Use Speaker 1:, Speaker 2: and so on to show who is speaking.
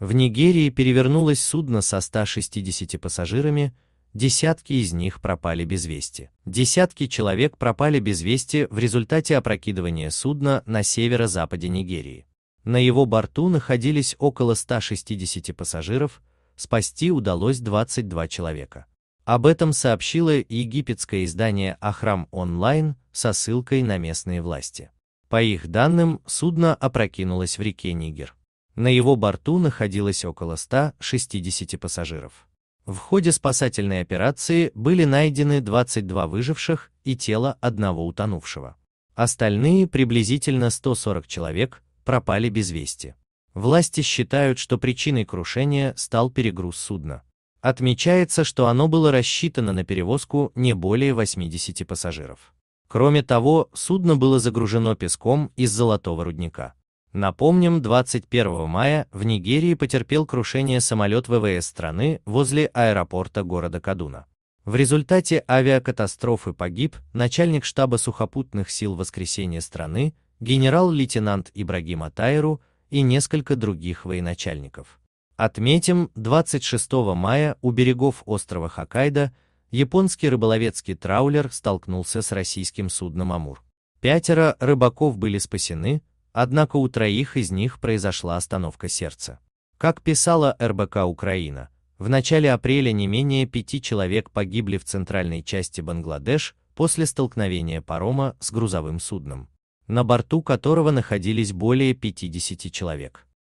Speaker 1: В Нигерии перевернулось судно со 160 пассажирами, десятки из них пропали без вести. Десятки человек пропали без вести в результате опрокидывания судна на северо-западе Нигерии. На его борту находились около 160 пассажиров, спасти удалось 22 человека. Об этом сообщило египетское издание Ахрам онлайн со ссылкой на местные власти. По их данным, судно опрокинулось в реке Нигер. На его борту находилось около 160 пассажиров. В ходе спасательной операции были найдены 22 выживших и тело одного утонувшего. Остальные, приблизительно 140 человек, пропали без вести. Власти считают, что причиной крушения стал перегруз судна. Отмечается, что оно было рассчитано на перевозку не более 80 пассажиров. Кроме того, судно было загружено песком из золотого рудника. Напомним, 21 мая в Нигерии потерпел крушение самолет ВВС страны возле аэропорта города Кадуна. В результате авиакатастрофы погиб начальник штаба сухопутных сил воскресения страны генерал-лейтенант Ибрагим Атайру и несколько других военачальников. Отметим, 26 мая у берегов острова Хоккайдо японский рыболовецкий траулер столкнулся с российским судном «Амур». Пятеро рыбаков были спасены, Однако у троих из них произошла остановка сердца. Как писала РБК Украина, в начале апреля не менее пяти человек погибли в центральной части Бангладеш после столкновения парома с грузовым судном, на борту которого находились более 50 человек.